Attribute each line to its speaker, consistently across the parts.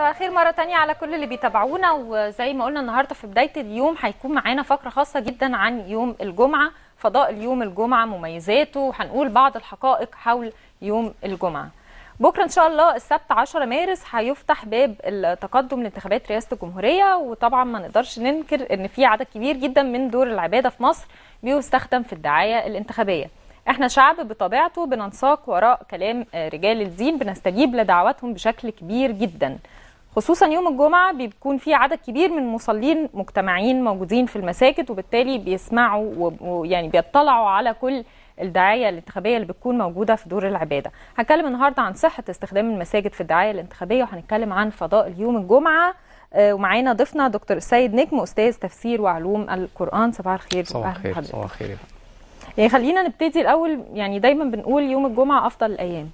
Speaker 1: مساء الخير مره تانية على كل اللي بيتابعونا وزي ما قلنا النهارده في بدايه اليوم هيكون معانا فقره خاصه جدا عن يوم الجمعه فضاء اليوم الجمعه مميزاته وهنقول بعض الحقائق حول يوم الجمعه بكره ان شاء الله السبت 10 مارس هيفتح باب التقدم لانتخابات رئاسه الجمهوريه وطبعا ما نقدرش ننكر ان في عدد كبير جدا من دور العباده في مصر بيستخدم في الدعايه الانتخابيه احنا شعب بطبيعته بننساق وراء كلام رجال الدين بنستجيب لدعواتهم بشكل كبير جدا خصوصا يوم الجمعة بيكون في عدد كبير من المصلين مجتمعين موجودين في المساجد وبالتالي بيسمعوا ويعني بيطلعوا على كل الدعايه الانتخابيه اللي بتكون موجوده في دور العباده هنتكلم النهارده عن صحه استخدام المساجد في الدعايه الانتخابيه وهنتكلم عن فضاء اليوم الجمعه آه، ومعانا ضيفنا دكتور السيد نجم استاذ تفسير وعلوم القران صباح الخير صباح الخير صباح الخير يعني خلينا نبتدي الاول يعني دايما بنقول يوم الجمعه افضل الايام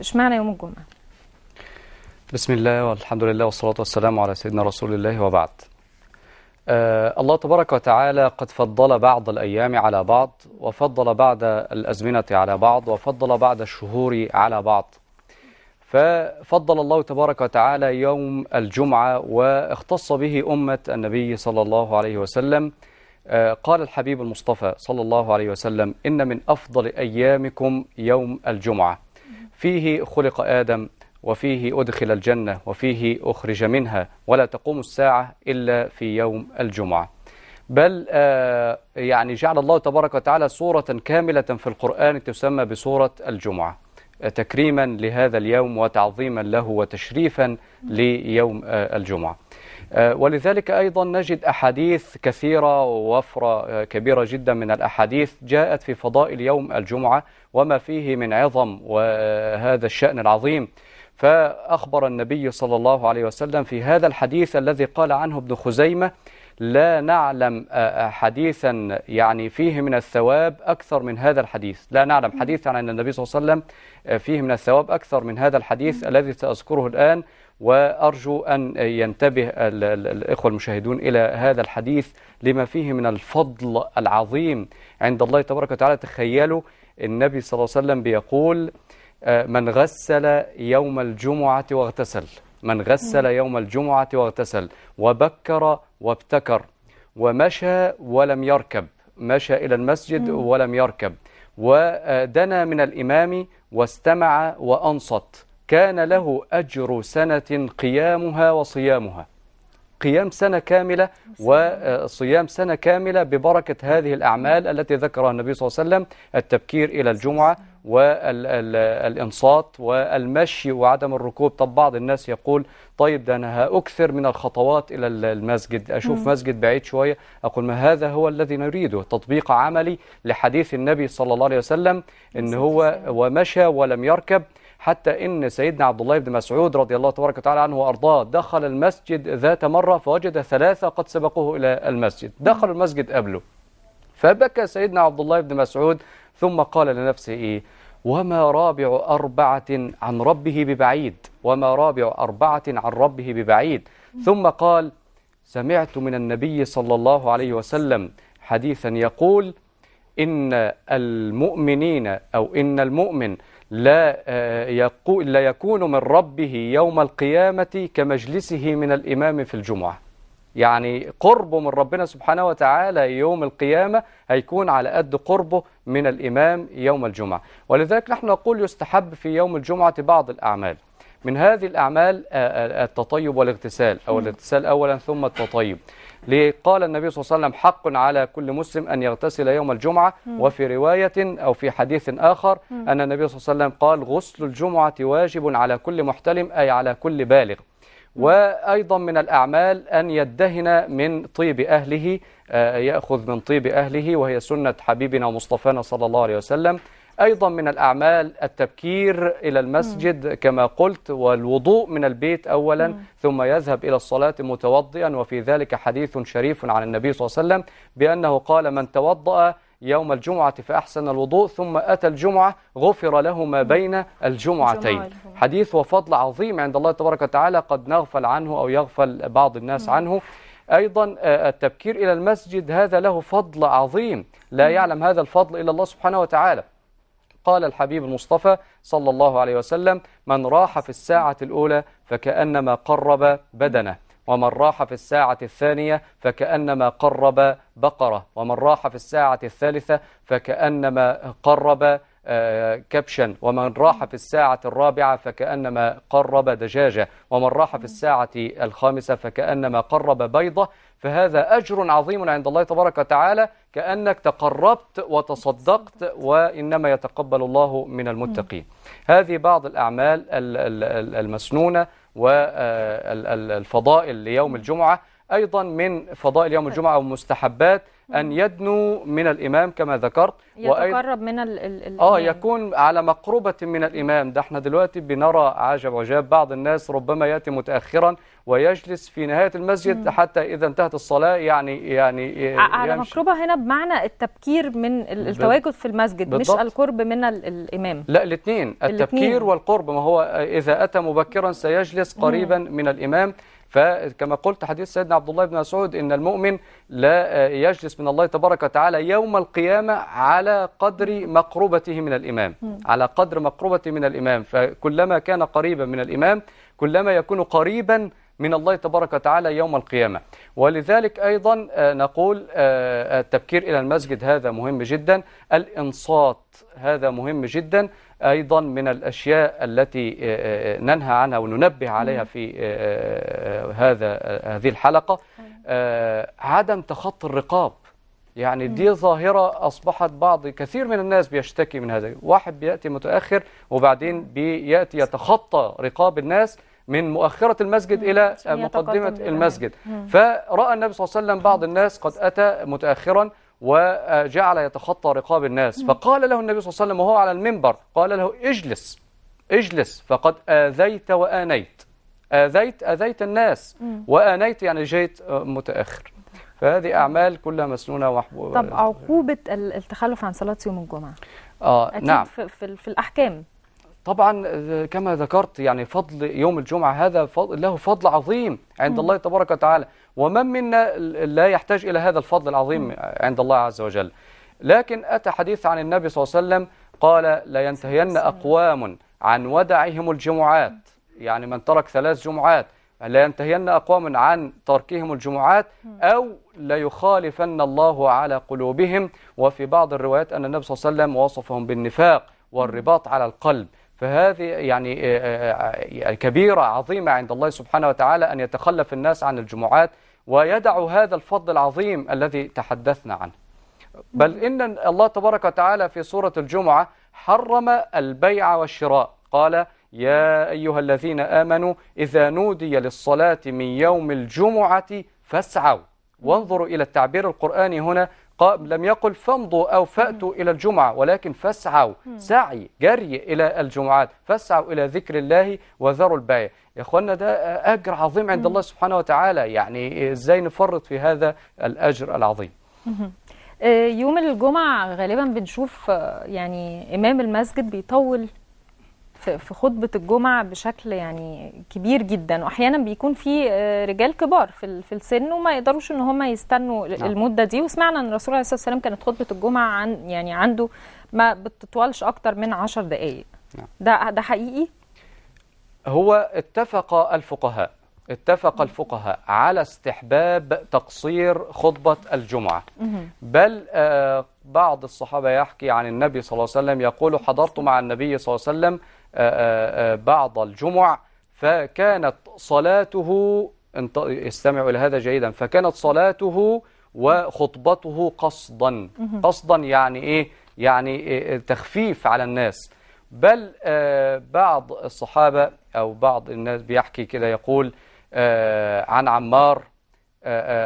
Speaker 1: اشمعنى يوم الجمعه
Speaker 2: بسم الله والحمد لله والصلاة والسلام على سيدنا رسول الله وبعد آه الله تبارك وتعالى قد فضل بعض الأيام على بعض وفضل بعض الأزمنة على بعض وفضل بعض الشهور على بعض ففضل الله تبارك وتعالى يوم الجمعة واختص به أمة النبي صلى الله عليه وسلم آه قال الحبيب المصطفى صلى الله عليه وسلم إن من أفضل أيامكم يوم الجمعة فيه خلق آدم وفيه أدخل الجنة وفيه أخرج منها ولا تقوم الساعة إلا في يوم الجمعة بل آه، يعني جعل الله تبارك وتعالى صورة كاملة في القرآن تسمى بصورة الجمعة آه، تكريما لهذا اليوم وتعظيما له وتشريفا ليوم آه، الجمعة ولذلك أيضا نجد أحاديث كثيرة ووفرة كبيرة جدا من الأحاديث جاءت في فضائل يوم الجمعة وما فيه من عظم وهذا الشأن العظيم فأخبر النبي صلى الله عليه وسلم في هذا الحديث الذي قال عنه ابن خزيمة لا نعلم آه، آه، حديثا يعني فيه من الثواب أكثر من هذا الحديث لا نعلم حديثا عن النبي صلى الله عليه وسلم آه، فيه من الثواب أكثر من هذا الحديث الذي سأذكره الآن وأرجو أن ينتبه الإخوة المشاهدون إلى هذا الحديث لما فيه من الفضل العظيم عند الله تبارك وتعالى تخيلوا النبي صلى الله عليه وسلم بيقول آه، من غسل يوم الجمعة واغتسل من غسل يوم الجمعة واغتسل وبكر وابتكر ومشى ولم يركب مشى إلى المسجد ولم يركب ودنا من الإمام واستمع وأنصت كان له أجر سنة قيامها وصيامها قيام سنة كاملة وصيام سنة كاملة ببركة هذه الأعمال التي ذكرها النبي صلى الله عليه وسلم التبكير إلى الجمعة والإنصات والمشي وعدم الركوب طب بعض الناس يقول طيب ده أنا هأكثر من الخطوات إلى المسجد أشوف م. مسجد بعيد شوية أقول ما هذا هو الذي نريده تطبيق عملي لحديث النبي صلى الله عليه وسلم إن هو ومشى ولم يركب حتى ان سيدنا عبد الله بن مسعود رضي الله تبارك وتعالى عنه وارضاه دخل المسجد ذات مره فوجد ثلاثه قد سبقوه الى المسجد دخلوا المسجد قبله فبكى سيدنا عبد الله بن مسعود ثم قال لنفسه إيه وما رابع أربعة عن ربه ببعيد وما رابع أربعة عن ربه ببعيد ثم قال سمعت من النبي صلى الله عليه وسلم حديثا يقول إن المؤمنين أو إن المؤمن لا, آه، يقو لا يكون من ربه يوم القيامة كمجلسه من الإمام في الجمعة يعني قربه من ربنا سبحانه وتعالى يوم القيامة هيكون على قد قربه من الإمام يوم الجمعة ولذلك نحن نقول يستحب في يوم الجمعة بعض الأعمال من هذه الأعمال آه، آه، التطيب والاغتسال أو الاغتسال أولا ثم التطيب قال النبي صلى الله عليه وسلم حق على كل مسلم أن يغتسل يوم الجمعة وفي رواية أو في حديث آخر أن النبي صلى الله عليه وسلم قال غسل الجمعة واجب على كل محتلم أي على كل بالغ وأيضا من الأعمال أن يدهن من طيب أهله آه، يأخذ من طيب أهله وهي سنة حبيبنا مصطفانا صلى الله عليه وسلم أيضا من الأعمال التبكير إلى المسجد م. كما قلت والوضوء من البيت أولا م. ثم يذهب إلى الصلاة متوضئا وفي ذلك حديث شريف عن النبي صلى الله عليه وسلم بأنه قال من توضأ يوم الجمعة فأحسن الوضوء ثم أتى الجمعة غفر له ما بين الجمعتين حديث وفضل عظيم عند الله تبارك وتعالى قد نغفل عنه أو يغفل بعض الناس عنه أيضا آه، التبكير إلى المسجد هذا له فضل عظيم لا يعلم هذا الفضل إلا الله سبحانه وتعالى قال الحبيب المصطفى صلى الله عليه وسلم من راح في الساعة الأولى فكأنما قرب بدنه ومن راح في الساعة الثانية فكأنما قرب بقرة ومن راح في الساعة الثالثة فكأنما قرب آه، كبشا ومن راح في الساعة الرابعة فكأنما قرب دجاجة ومن راح في الساعة الخامسة فكأنما قرب بيضة فهذا أجر عظيم عند الله تبارك وتعالى كأنك تقربت وتصدقت وإنما يتقبل الله من المتقين هذه بعض الأعمال المسنونة والفضائل ليوم الجمعة أيضا من فضائل يوم الجمعة ومستحبات أن يدنو من الإمام كما ذكرت يتقرب
Speaker 1: من ال ال آه
Speaker 2: يكون على مقربة من الإمام ده احنا دلوقتي بنرى عجب عجاب بعض الناس ربما يأتي متأخرا ويجلس في نهاية المسجد مم. حتى إذا انتهت الصلاة يعني يعني, يعني على مقربة
Speaker 1: هنا بمعنى التبكير من التواجد في المسجد بالضبط. مش القرب من الإمام
Speaker 2: لا الاثنين التبكير الاتنين. والقرب ما هو إذا أتى مبكرا سيجلس قريبا مم. من الإمام فكما قلت حديث سيدنا عبد الله بن مسعود إن المؤمن لا آه، يجلس من الله تبارك وتعالى يوم القيامة على قدر مقربته من الإمام على قدر مقربته من الإمام فكلما كان قريبا من الإمام كلما يكون قريبا من الله تبارك وتعالى يوم القيامة ولذلك أيضا آه، نقول آه، آه، التبكير إلى المسجد هذا مهم جدا الإنصات هذا مهم جدا أيضا من الأشياء التي ننهى عنها وننبه عليها في هذا هذه الحلقة عدم تخطي الرقاب يعني دي ظاهرة أصبحت بعض كثير من الناس بيشتكي من هذا واحد بيأتي متأخر وبعدين بيأتي يتخطى رقاب الناس من مؤخرة المسجد إلى مقدمة المسجد فرأى النبي صلى الله عليه وسلم بعض الناس قد أتى متأخرا وجعل يتخطى رقاب الناس فقال له النبي صلى الله عليه وسلم وهو على المنبر قال له اجلس اجلس فقد آذيت وآنيت آذيت آذيت الناس وآنيت يعني جيت متأخر فهذه أعمال كلها مسنونة ومحبوبة طب
Speaker 1: عقوبة التخلف عن صلاة يوم الجمعة
Speaker 2: آه نعم في,
Speaker 1: في, في الأحكام
Speaker 2: طبعا آه، كما ذكرت يعني فضل يوم الجمعة هذا فضل له فضل عظيم عند الله تبارك وتعالى ومن منا لا يحتاج إلى هذا الفضل العظيم عند الله عز وجل لكن أتى حديث عن النبي صلى الله عليه وسلم قال لا ينتهين أقوام عن ودعهم الجمعات يعني من ترك ثلاث جمعات لا ينتهين أقوام عن تركهم الجمعات أو لا يخالفن الله على قلوبهم وفي بعض الروايات أن النبي صلى الله عليه وسلم وصفهم بالنفاق والرباط على القلب فهذه يعني آه، آه، آه، كبيرة عظيمة عند الله سبحانه وتعالى أن يتخلف الناس عن الجمعات ويدعوا هذا الفضل العظيم الذي تحدثنا عنه بل إن الله تبارك وتعالى في سورة الجمعة حرم البيع والشراء قال يا أيها الذين آمنوا إذا نودي للصلاة من يوم الجمعة فاسعوا وانظروا إلى التعبير القرآني هنا لم يقل فامضوا أو فأتوا إلى الجمعة ولكن فاسعوا سعي جري إلى الجمعات فاسعوا إلى ذكر الله وذروا البيع يا اخوانا ده أجر عظيم عند الله سبحانه وتعالى يعني إزاي نفرط في هذا الأجر العظيم
Speaker 1: آه، يوم الجمعة غالبا بنشوف آه، يعني إمام المسجد بيطول في خطبه الجمعه بشكل يعني كبير جدا واحيانا بيكون في آه، رجال كبار في في السن وما يقدروش ان هم يستنوا نعم. المده دي وسمعنا ان الرسول عليه الصلاه والسلام كانت خطبه الجمعه عن يعني عنده ما بتطولش اكتر من 10 دقائق نعم. ده ده حقيقي
Speaker 2: هو اتفق الفقهاء اتفق الفقهاء على استحباب تقصير خطبة الجمعة بل آه، بعض الصحابة يحكي عن النبي صلى الله عليه وسلم يقول حضرت مع النبي صلى الله عليه وسلم آه، آه، آه، بعض الجمع فكانت صلاته استمعوا إلى هذا جيدا فكانت صلاته وخطبته قصدا قصدا يعني إيه يعني إيه؟ تخفيف على الناس بل بعض الصحابة أو بعض الناس بيحكي كده يقول عن عمار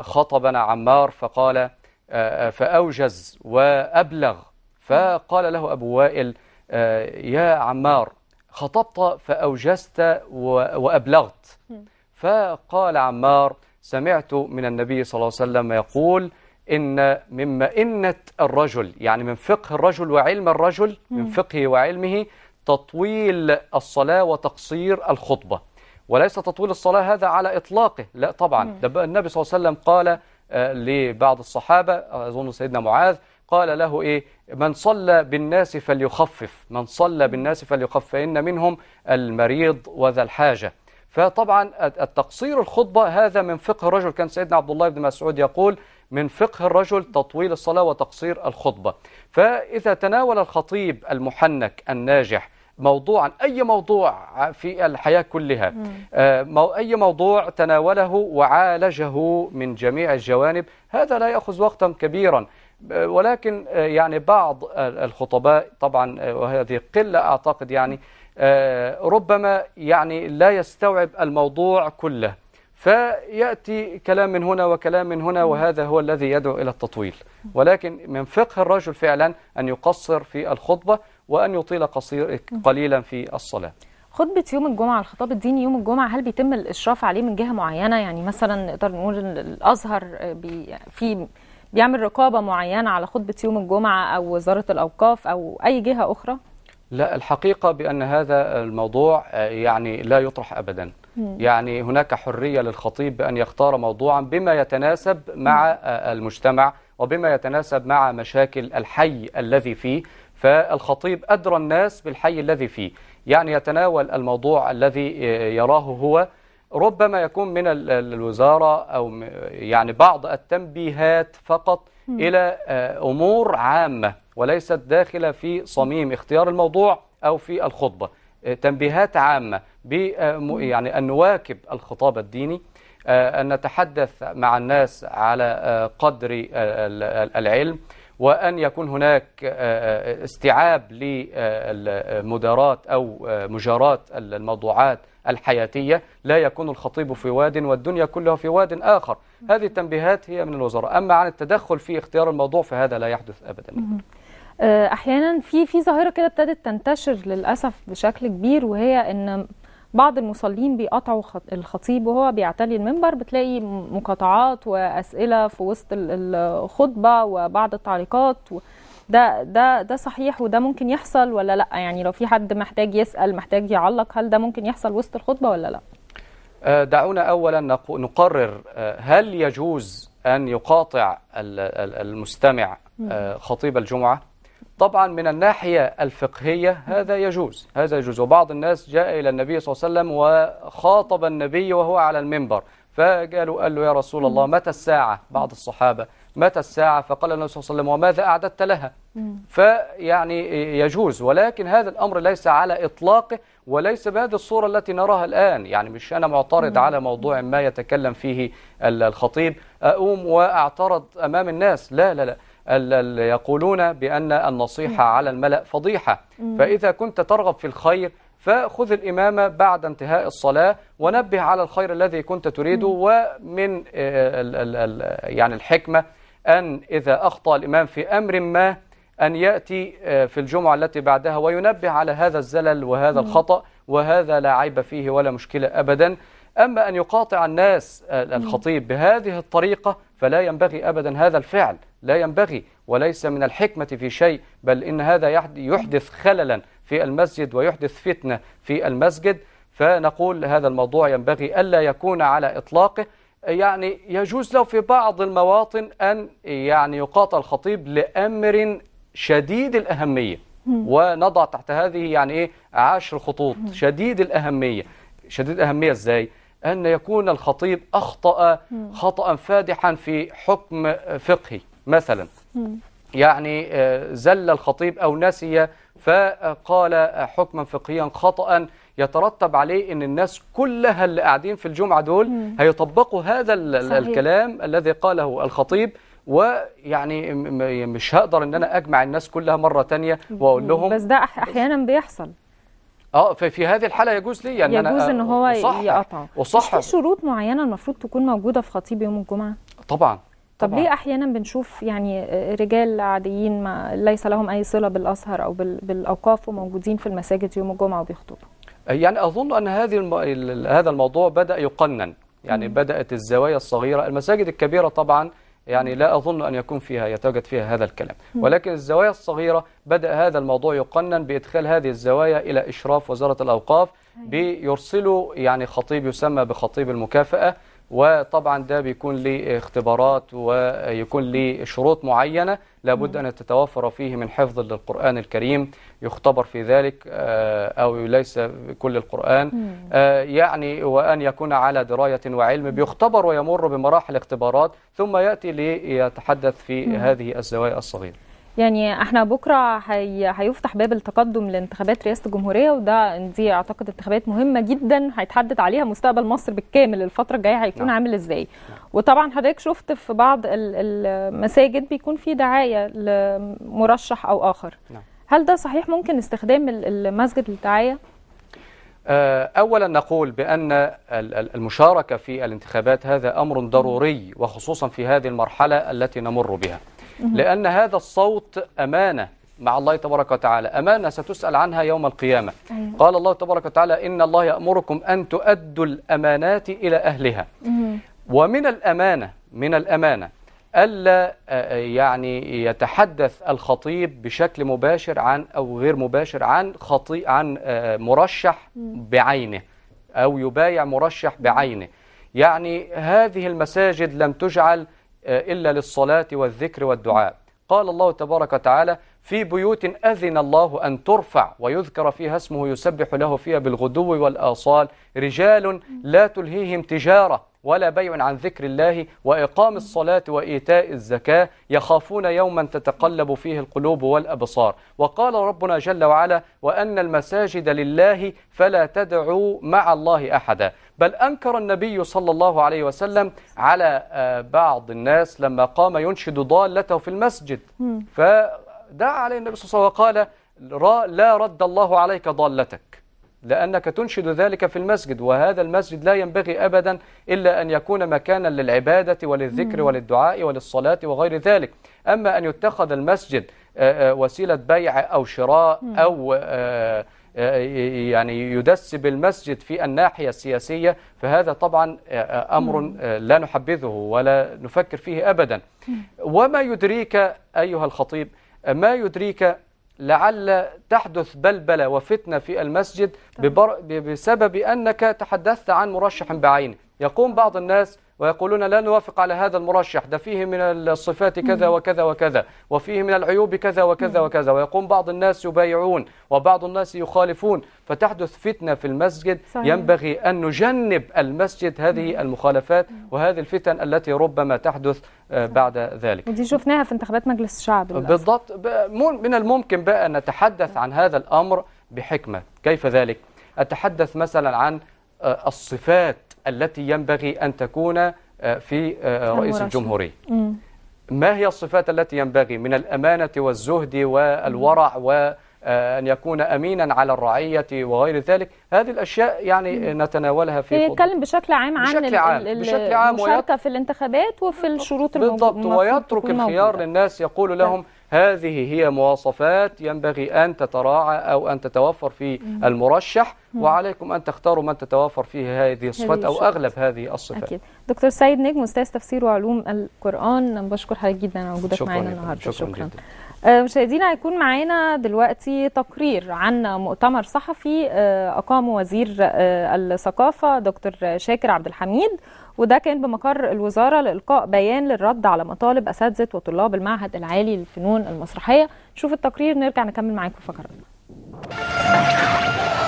Speaker 2: خطبنا عمار فقال آه، آه، فأوجز وأبلغ فقال له أبو وائل آه، يا عمار خطبت فأوجزت وأبلغت فقال عمار سمعت من النبي صلى الله عليه وسلم يقول إن مما مئنة الرجل يعني من فقه الرجل وعلم الرجل من فقهه وعلمه تطويل الصلاة وتقصير الخطبة وليس تطويل الصلاة هذا على إطلاقه لا طبعا النبي صلى الله عليه وسلم قال لبعض الصحابة أظن سيدنا معاذ قال له إيه من صلى بالناس فليخفف من صلى بالناس فليخفف إن منهم المريض وذا الحاجة فطبعا التقصير الخطبة هذا من فقه الرجل كان سيدنا عبد الله بن مسعود يقول من فقه الرجل تطويل الصلاة وتقصير الخطبة فإذا تناول الخطيب المحنك الناجح موضوعا أي موضوع في الحياة كلها آه، أي موضوع تناوله وعالجه من جميع الجوانب هذا لا يأخذ وقتا كبيرا آه، ولكن آه، يعني بعض الخطباء طبعا وهذه قلة أعتقد يعني ربما يعني لا يستوعب الموضوع كله فيأتي كلام من هنا وكلام من هنا وهذا هو الذي يدعو إلى التطويل ولكن من فقه الرجل فعلا أن يقصر في الخطبة وأن يطيل قصير قليلا في الصلاة
Speaker 1: خطبة يوم الجمعة الخطاب الديني يوم الجمعة هل بيتم الإشراف عليه من جهة معينة يعني مثلا نقدر نقول الأزهر بي في بيعمل رقابة معينة على خطبة يوم الجمعة أو وزارة الأوقاف أو أي جهة أخرى؟
Speaker 2: لا الحقيقة بأن هذا الموضوع آه، يعني لا يطرح أبدا
Speaker 1: يعني
Speaker 2: هناك حرية للخطيب بأن يختار موضوعا بما يتناسب مع آه، المجتمع وبما يتناسب مع مشاكل الحي الذي فيه فالخطيب أدرى الناس بالحي الذي فيه يعني يتناول الموضوع الذي آه، يراه هو ربما يكون من الوزارة أو يعني بعض التنبيهات فقط إلى آه، أمور عامة وليست داخلة في صميم اختيار الموضوع أو في الخطبة تنبيهات عامة آه، يعني أن نواكب الخطاب الديني آه، أن نتحدث مع الناس على آه، قدر العلم وأن يكون هناك استيعاب للمدارات أو مجارات الموضوعات الحياتية لا يكون الخطيب في واد والدنيا كلها في واد آخر هذه التنبيهات هي من الوزراء أما عن التدخل في اختيار الموضوع فهذا لا يحدث أبدا
Speaker 1: آه، احيانا في في ظاهره كده ابتدت تنتشر للاسف بشكل كبير وهي ان بعض المصلين بيقطعوا الخطيب وهو بيعتلي المنبر بتلاقي مقاطعات واسئله في وسط الخطبه وبعض التعليقات ده ده ده صحيح وده ممكن يحصل ولا لا يعني لو في حد محتاج يسال محتاج يعلق هل ده ممكن يحصل وسط الخطبه ولا لا
Speaker 2: آه، دعونا اولا نقرر آه، هل يجوز ان يقاطع المستمع خطيب الجمعه طبعا من الناحية الفقهية هذا يجوز هذا يجوز وبعض الناس جاء إلى النبي صلى الله عليه وسلم وخاطب النبي وهو على المنبر فقالوا قال له يا رسول الله متى الساعة بعض الصحابة متى الساعة فقال النبي صلى الله عليه وسلم وماذا أعددت لها فيعني يجوز ولكن هذا الأمر ليس على إطلاقه وليس بهذه الصورة التي نراها الآن يعني مش أنا معترض على موضوع ما يتكلم فيه الخطيب أقوم وأعترض أمام الناس لا لا لا يقولون بأن النصيحة على الملأ فضيحة فإذا كنت ترغب في الخير فخذ الإمامة بعد انتهاء الصلاة ونبه على الخير الذي كنت تريده ومن آه، يعني الحكمة أن إذا أخطأ الإمام في أمر ما أن يأتي آه، في الجمعة التي بعدها وينبه على هذا الزلل وهذا الخطأ وهذا لا عيب فيه ولا مشكلة أبدا أما أن يقاطع الناس الخطيب بهذه الطريقة فلا ينبغي أبدا هذا الفعل لا ينبغي وليس من الحكمة في شيء بل إن هذا يحدث خللا في المسجد ويحدث فتنة في المسجد فنقول هذا الموضوع ينبغي ألا يكون على إطلاقه يعني يجوز لو في بعض المواطن أن يعني يقاطع الخطيب لأمر شديد الأهمية ونضع تحت هذه يعني إيه عشر خطوط شديد الأهمية شديد الأهمية إزاي؟ أن يكون الخطيب أخطأ خطأ فادحا في حكم فقهي مثلا يعني آه، زل الخطيب أو نسي فقال حكما فقهيا خطأ يترتب عليه ان الناس كلها اللي قاعدين في الجمعة دول هيطبقوا هذا صحيح. الكلام الذي قاله الخطيب ويعني مش هقدر ان انا اجمع الناس كلها مرة تانية واقول لهم
Speaker 1: بس ده احيانا بيحصل
Speaker 2: اه في هذه الحاله يجوز لي يعني يجوز ان هو يقطع وصح في شروط
Speaker 1: معينه المفروض تكون موجوده في خطيب يوم الجمعه طبعا طب ليه احيانا بنشوف يعني رجال عاديين ما ليس لهم اي صله بالازهر او بالاوقاف وموجودين في المساجد يوم الجمعه وبيخطبوا
Speaker 2: يعني اظن ان هذه الم... هذا الموضوع بدا يقنن يعني مم. بدات الزوايا الصغيره المساجد الكبيره طبعا يعني لا أظن أن يكون فيها يتواجد فيها هذا الكلام ولكن الزوايا الصغيرة بدأ هذا الموضوع يقنن بإدخال هذه الزوايا إلى إشراف وزارة الأوقاف أيوة. بيرسلوا يعني خطيب يسمى بخطيب المكافأة وطبعا ده بيكون ليه اختبارات ويكون ليه شروط معينة لابد أن تتوفر فيه من حفظ للقرآن الكريم يختبر في ذلك آه، أو ليس كل القرآن آه، يعني وأن يكون على دراية وعلم بيختبر ويمر بمراحل اختبارات ثم يأتي ليتحدث في هذه الزوايا الصغيرة
Speaker 1: يعني احنا بكره هي... هيفتح باب التقدم لانتخابات رئاسه الجمهوريه وده دي اعتقد انتخابات مهمه جدا هيتحدد عليها مستقبل مصر بالكامل الفتره الجايه هيكون نعم. عامل ازاي نعم. وطبعا حضرتك شفت في بعض المساجد بيكون في دعايه لمرشح او اخر نعم. هل ده صحيح ممكن استخدام المسجد للدعايه
Speaker 2: آه، اولا نقول بان المشاركه في الانتخابات هذا امر ضروري وخصوصا في هذه المرحله التي نمر بها لأن هذا الصوت أمانة مع الله تبارك وتعالى أمانة ستسأل عنها يوم القيامة أيوة. قال الله تبارك وتعالى إن الله يأمركم أن تؤدوا الأمانات إلى أهلها أيوة. ومن الأمانة من الأمانة ألا آه، آه، يعني يتحدث الخطيب بشكل مباشر عن أو غير مباشر عن خطي عن آه، مرشح بعينه أو يبايع مرشح بعينه يعني هذه المساجد لم تجعل آه، إلا للصلاة والذكر والدعاء قال الله تبارك وتعالى في بيوت أذن الله أن ترفع ويذكر فيها اسمه يسبح له فيها بالغدو والآصال رجال لا تلهيهم تجارة ولا بيع عن ذكر الله وإقام الصلاة وإيتاء الزكاة يخافون يوما تتقلب فيه القلوب والأبصار وقال ربنا جل وعلا وأن المساجد لله فلا تدعوا مع الله أحدا بل أنكر النبي صلى الله عليه وسلم على آه، بعض الناس لما قام ينشد ضالته في المسجد فدعا عليه النبي صلى الله عليه وسلم وقال لا رد الله عليك ضالتك لأنك تنشد ذلك في المسجد وهذا المسجد لا ينبغي أبدا إلا أن يكون مكانا للعبادة وللذكر وللدعاء وللصلاة وغير ذلك أما أن يتخذ المسجد آه، آه، وسيلة بيع أو شراء أو آه، آه، يعني يدس بالمسجد في الناحية السياسية فهذا طبعا آه، أمر لا نحبذه ولا نفكر فيه أبدا وما يدريك أيها الخطيب ما يدريك لعل تحدث بلبلة وفتنة في المسجد بسبب أنك تحدثت عن مرشح بعينه يقوم بعض الناس ويقولون لا نوافق على هذا المرشح ده فيه من الصفات كذا وكذا وكذا وفيه من العيوب كذا وكذا وكذا ويقوم بعض الناس يبايعون وبعض الناس يخالفون فتحدث فتنة في المسجد صحيح. ينبغي أن نجنب المسجد هذه المخالفات وهذه الفتن التي ربما تحدث آه، بعد ذلك ودي
Speaker 1: شفناها في انتخابات مجلس الشعب بالضبط
Speaker 2: من الممكن بقى أن نتحدث عن هذا الأمر بحكمة كيف ذلك؟ أتحدث مثلا عن آه، الصفات التي ينبغي أن تكون آه، في آه، رئيس الجمهورية ما هي الصفات التي ينبغي من الأمانة والزهد والورع وأن آه، يكون أمينا على الرعية وغير ذلك هذه الأشياء يعني نتناولها في يتكلم
Speaker 1: بشكل عام عن المشاركة في الانتخابات وفي الشروط بالضبط ويترك الخيار
Speaker 2: للناس يقول طيب. لهم هذه هي مواصفات ينبغي أن تتراعى أو أن تتوفر في المرشح وعليكم أن تختاروا من تتوافر فيه هذه الصفات أو أغلب هذه الصفات أكيد.
Speaker 1: دكتور سيد نجم أستاذ تفسير وعلوم القرآن بشكر حضرتك جدا على وجودك معانا النهاردة شكرا, شكرا. جدا. آه، مشاهدينا هيكون معانا دلوقتي تقرير عن مؤتمر صحفي آه، أقامه وزير آه، الثقافة دكتور شاكر عبد الحميد وده كان بمقر الوزاره لالقاء بيان للرد على مطالب اساتذه وطلاب المعهد العالي للفنون المسرحيه نشوف التقرير نرجع نكمل معاكم فقراتنا